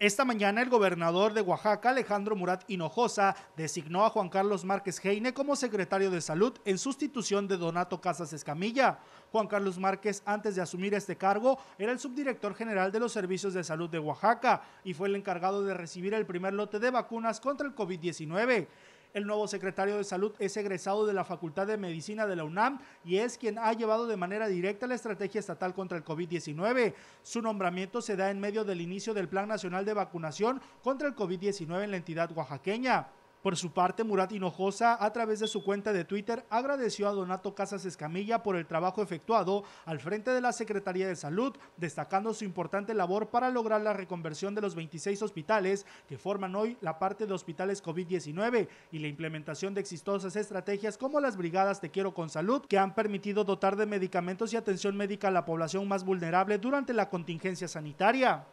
Esta mañana el gobernador de Oaxaca, Alejandro Murat Hinojosa, designó a Juan Carlos Márquez Heine como secretario de Salud en sustitución de Donato Casas Escamilla. Juan Carlos Márquez, antes de asumir este cargo, era el subdirector general de los servicios de salud de Oaxaca y fue el encargado de recibir el primer lote de vacunas contra el COVID-19. El nuevo secretario de Salud es egresado de la Facultad de Medicina de la UNAM y es quien ha llevado de manera directa la estrategia estatal contra el COVID-19. Su nombramiento se da en medio del inicio del Plan Nacional de Vacunación contra el COVID-19 en la entidad oaxaqueña. Por su parte, Murat Hinojosa, a través de su cuenta de Twitter, agradeció a Donato Casas Escamilla por el trabajo efectuado al frente de la Secretaría de Salud, destacando su importante labor para lograr la reconversión de los 26 hospitales que forman hoy la parte de hospitales COVID-19 y la implementación de exitosas estrategias como las brigadas Te Quiero con Salud, que han permitido dotar de medicamentos y atención médica a la población más vulnerable durante la contingencia sanitaria.